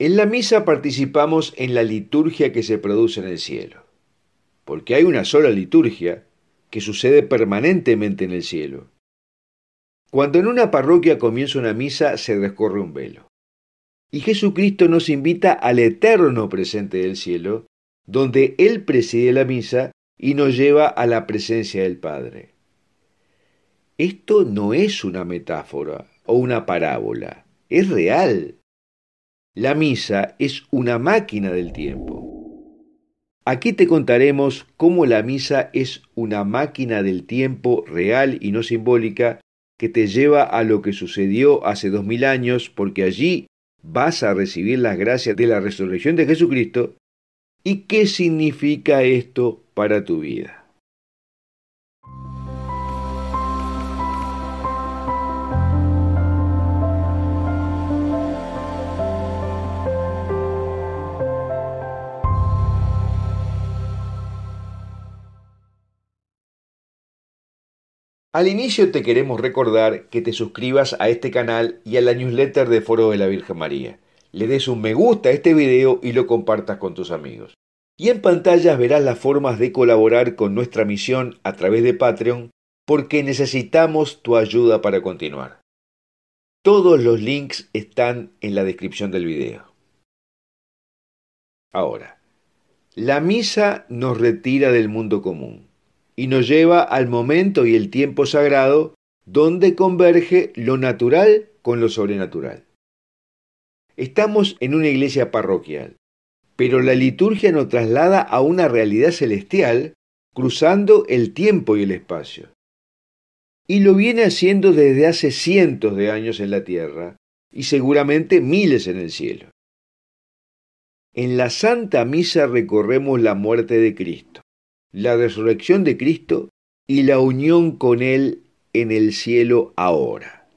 En la misa participamos en la liturgia que se produce en el cielo, porque hay una sola liturgia que sucede permanentemente en el cielo. Cuando en una parroquia comienza una misa se descorre un velo. Y Jesucristo nos invita al eterno presente del cielo, donde Él preside la misa y nos lleva a la presencia del Padre. Esto no es una metáfora o una parábola, es real. La misa es una máquina del tiempo. Aquí te contaremos cómo la misa es una máquina del tiempo real y no simbólica que te lleva a lo que sucedió hace dos mil años, porque allí vas a recibir las gracias de la resurrección de Jesucristo y qué significa esto para tu vida. Al inicio te queremos recordar que te suscribas a este canal y a la newsletter de Foro de la Virgen María. Le des un me gusta a este video y lo compartas con tus amigos. Y en pantallas verás las formas de colaborar con nuestra misión a través de Patreon porque necesitamos tu ayuda para continuar. Todos los links están en la descripción del video. Ahora, la misa nos retira del mundo común y nos lleva al momento y el tiempo sagrado donde converge lo natural con lo sobrenatural. Estamos en una iglesia parroquial, pero la liturgia nos traslada a una realidad celestial cruzando el tiempo y el espacio. Y lo viene haciendo desde hace cientos de años en la tierra y seguramente miles en el cielo. En la Santa Misa recorremos la muerte de Cristo, la resurrección de Cristo y la unión con Él en el cielo ahora.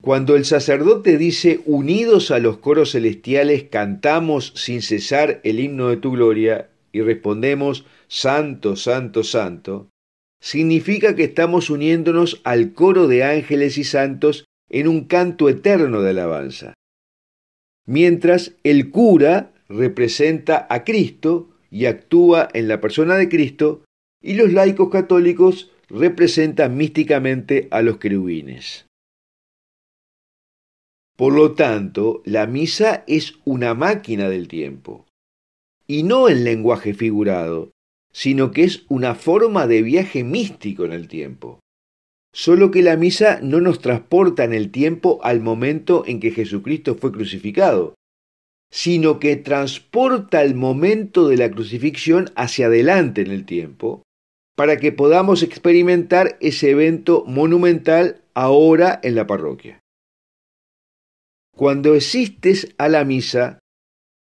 Cuando el sacerdote dice, unidos a los coros celestiales, cantamos sin cesar el himno de tu gloria y respondemos, Santo, Santo, Santo, significa que estamos uniéndonos al coro de ángeles y santos en un canto eterno de alabanza. Mientras el cura representa a Cristo, y actúa en la persona de Cristo, y los laicos católicos representan místicamente a los querubines. Por lo tanto, la misa es una máquina del tiempo, y no en lenguaje figurado, sino que es una forma de viaje místico en el tiempo. Solo que la misa no nos transporta en el tiempo al momento en que Jesucristo fue crucificado, sino que transporta el momento de la crucifixión hacia adelante en el tiempo, para que podamos experimentar ese evento monumental ahora en la parroquia. Cuando asistes a la misa,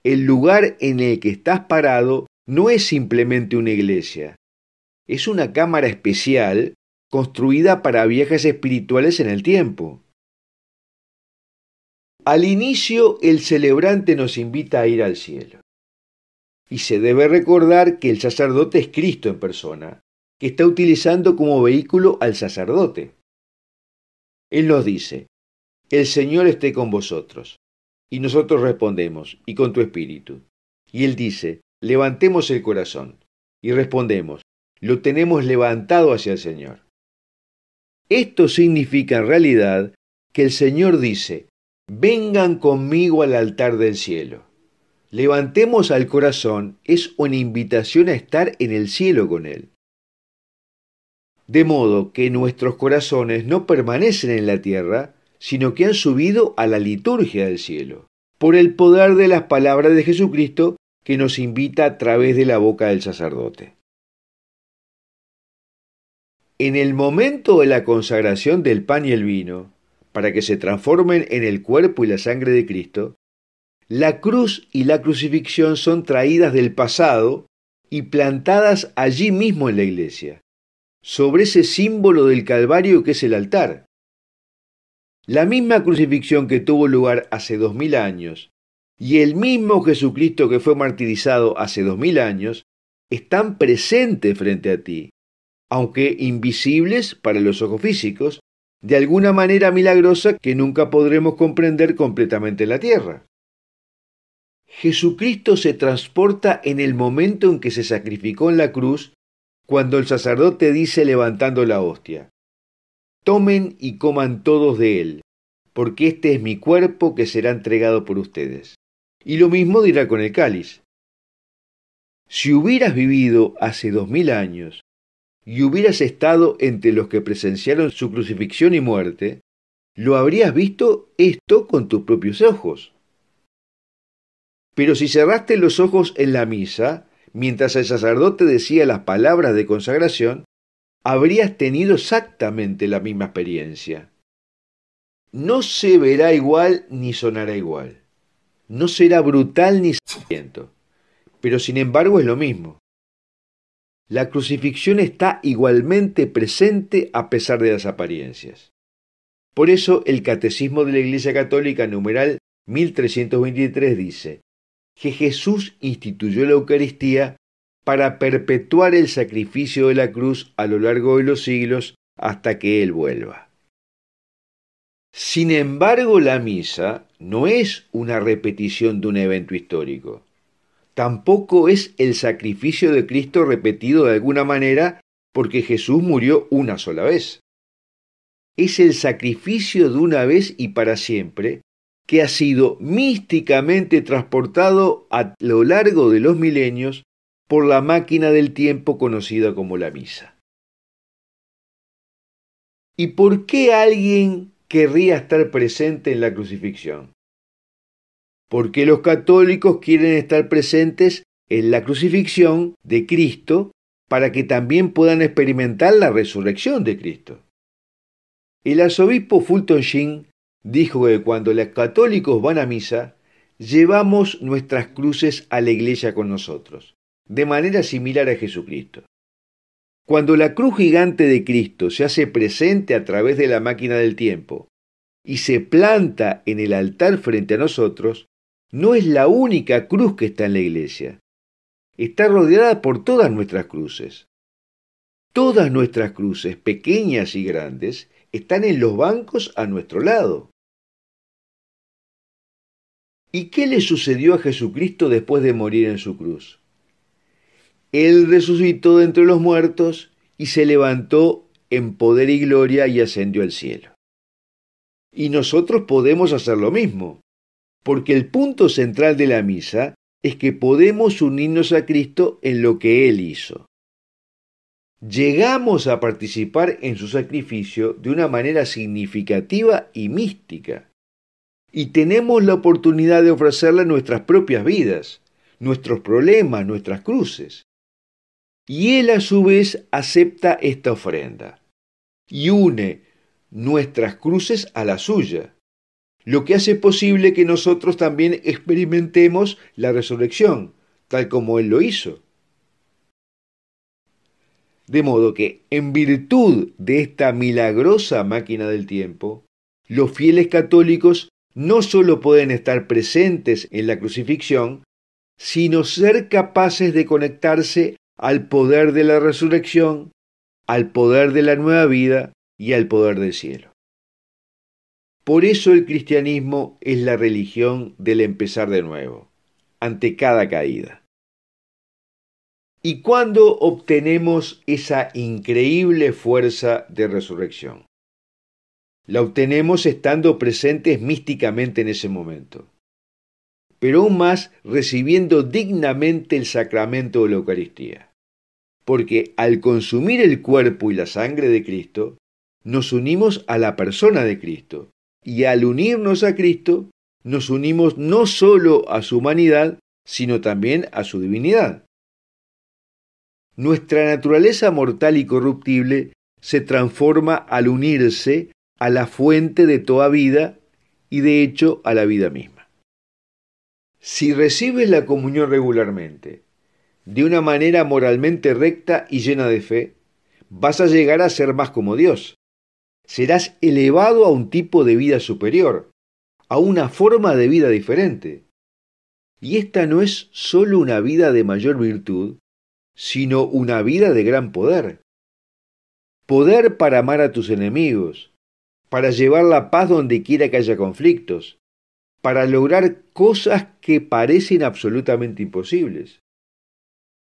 el lugar en el que estás parado no es simplemente una iglesia, es una cámara especial construida para viajes espirituales en el tiempo. Al inicio el celebrante nos invita a ir al cielo. Y se debe recordar que el sacerdote es Cristo en persona, que está utilizando como vehículo al sacerdote. Él nos dice, el Señor esté con vosotros. Y nosotros respondemos, y con tu espíritu. Y Él dice, levantemos el corazón. Y respondemos, lo tenemos levantado hacia el Señor. Esto significa en realidad que el Señor dice, Vengan conmigo al altar del cielo. Levantemos al corazón es una invitación a estar en el cielo con Él. De modo que nuestros corazones no permanecen en la tierra, sino que han subido a la liturgia del cielo, por el poder de las palabras de Jesucristo que nos invita a través de la boca del sacerdote. En el momento de la consagración del pan y el vino, para que se transformen en el cuerpo y la sangre de Cristo, la cruz y la crucifixión son traídas del pasado y plantadas allí mismo en la iglesia, sobre ese símbolo del Calvario que es el altar. La misma crucifixión que tuvo lugar hace dos mil años y el mismo Jesucristo que fue martirizado hace dos mil años están presentes frente a ti, aunque invisibles para los ojos físicos, de alguna manera milagrosa que nunca podremos comprender completamente la tierra. Jesucristo se transporta en el momento en que se sacrificó en la cruz, cuando el sacerdote dice levantando la hostia, Tomen y coman todos de él, porque este es mi cuerpo que será entregado por ustedes. Y lo mismo dirá con el cáliz. Si hubieras vivido hace dos mil años y hubieras estado entre los que presenciaron su crucifixión y muerte, lo habrías visto esto con tus propios ojos. Pero si cerraste los ojos en la misa, mientras el sacerdote decía las palabras de consagración, habrías tenido exactamente la misma experiencia. No se verá igual ni sonará igual. No será brutal ni siento, Pero sin embargo es lo mismo. La crucifixión está igualmente presente a pesar de las apariencias. Por eso el Catecismo de la Iglesia Católica numeral 1323 dice que Jesús instituyó la Eucaristía para perpetuar el sacrificio de la cruz a lo largo de los siglos hasta que Él vuelva. Sin embargo, la misa no es una repetición de un evento histórico tampoco es el sacrificio de Cristo repetido de alguna manera porque Jesús murió una sola vez. Es el sacrificio de una vez y para siempre que ha sido místicamente transportado a lo largo de los milenios por la máquina del tiempo conocida como la misa. ¿Y por qué alguien querría estar presente en la crucifixión? porque los católicos quieren estar presentes en la crucifixión de Cristo para que también puedan experimentar la resurrección de Cristo. El arzobispo Fulton Sheen dijo que cuando los católicos van a misa, llevamos nuestras cruces a la iglesia con nosotros, de manera similar a Jesucristo. Cuando la cruz gigante de Cristo se hace presente a través de la máquina del tiempo y se planta en el altar frente a nosotros, no es la única cruz que está en la iglesia. Está rodeada por todas nuestras cruces. Todas nuestras cruces, pequeñas y grandes, están en los bancos a nuestro lado. ¿Y qué le sucedió a Jesucristo después de morir en su cruz? Él resucitó de entre los muertos y se levantó en poder y gloria y ascendió al cielo. Y nosotros podemos hacer lo mismo porque el punto central de la misa es que podemos unirnos a Cristo en lo que Él hizo. Llegamos a participar en su sacrificio de una manera significativa y mística. Y tenemos la oportunidad de ofrecerle nuestras propias vidas, nuestros problemas, nuestras cruces. Y Él a su vez acepta esta ofrenda y une nuestras cruces a la suya lo que hace posible que nosotros también experimentemos la resurrección, tal como Él lo hizo. De modo que, en virtud de esta milagrosa máquina del tiempo, los fieles católicos no sólo pueden estar presentes en la crucifixión, sino ser capaces de conectarse al poder de la resurrección, al poder de la nueva vida y al poder del cielo. Por eso el cristianismo es la religión del empezar de nuevo, ante cada caída. ¿Y cuándo obtenemos esa increíble fuerza de resurrección? La obtenemos estando presentes místicamente en ese momento, pero aún más recibiendo dignamente el sacramento de la Eucaristía, porque al consumir el cuerpo y la sangre de Cristo, nos unimos a la persona de Cristo y al unirnos a Cristo, nos unimos no solo a su humanidad, sino también a su divinidad. Nuestra naturaleza mortal y corruptible se transforma al unirse a la fuente de toda vida y de hecho a la vida misma. Si recibes la comunión regularmente, de una manera moralmente recta y llena de fe, vas a llegar a ser más como Dios serás elevado a un tipo de vida superior, a una forma de vida diferente. Y esta no es sólo una vida de mayor virtud, sino una vida de gran poder. Poder para amar a tus enemigos, para llevar la paz donde quiera que haya conflictos, para lograr cosas que parecen absolutamente imposibles.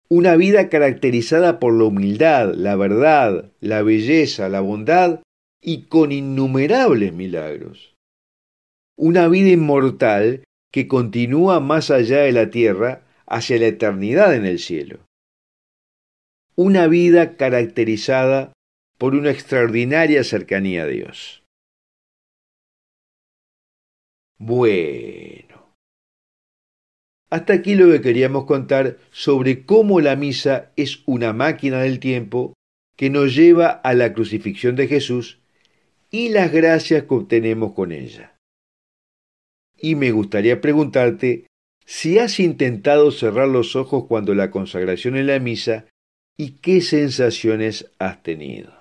Una vida caracterizada por la humildad, la verdad, la belleza, la bondad y con innumerables milagros. Una vida inmortal que continúa más allá de la tierra hacia la eternidad en el cielo. Una vida caracterizada por una extraordinaria cercanía a Dios. Bueno. Hasta aquí lo que queríamos contar sobre cómo la misa es una máquina del tiempo que nos lleva a la crucifixión de Jesús y las gracias que obtenemos con ella. Y me gustaría preguntarte si has intentado cerrar los ojos cuando la consagración en la misa y qué sensaciones has tenido.